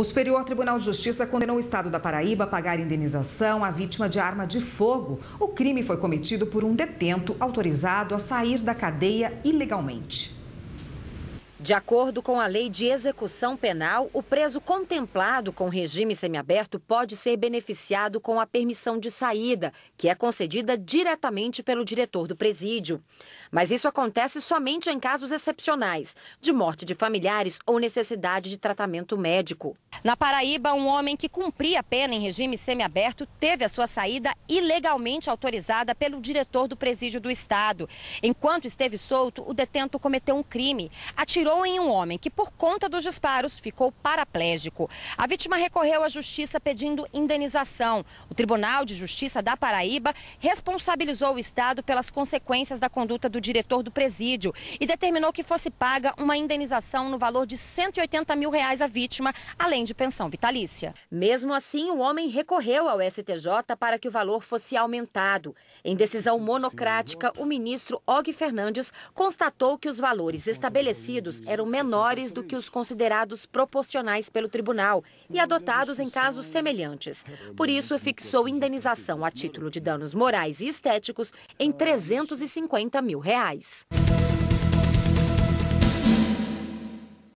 O Superior Tribunal de Justiça condenou o Estado da Paraíba a pagar indenização à vítima de arma de fogo. O crime foi cometido por um detento autorizado a sair da cadeia ilegalmente. De acordo com a lei de execução penal, o preso contemplado com regime semiaberto pode ser beneficiado com a permissão de saída, que é concedida diretamente pelo diretor do presídio. Mas isso acontece somente em casos excepcionais, de morte de familiares ou necessidade de tratamento médico. Na Paraíba, um homem que cumpria pena em regime semiaberto teve a sua saída ilegalmente autorizada pelo diretor do presídio do estado. Enquanto esteve solto, o detento cometeu um crime, atirou atirou em um homem que, por conta dos disparos, ficou paraplégico. A vítima recorreu à justiça pedindo indenização. O Tribunal de Justiça da Paraíba responsabilizou o Estado pelas consequências da conduta do diretor do presídio e determinou que fosse paga uma indenização no valor de 180 mil reais à vítima, além de pensão vitalícia. Mesmo assim, o homem recorreu ao STJ para que o valor fosse aumentado. Em decisão monocrática, o ministro Og Fernandes constatou que os valores estabelecidos eram menores do que os considerados proporcionais pelo tribunal e adotados em casos semelhantes. Por isso, fixou indenização a título de danos morais e estéticos em 350 mil reais.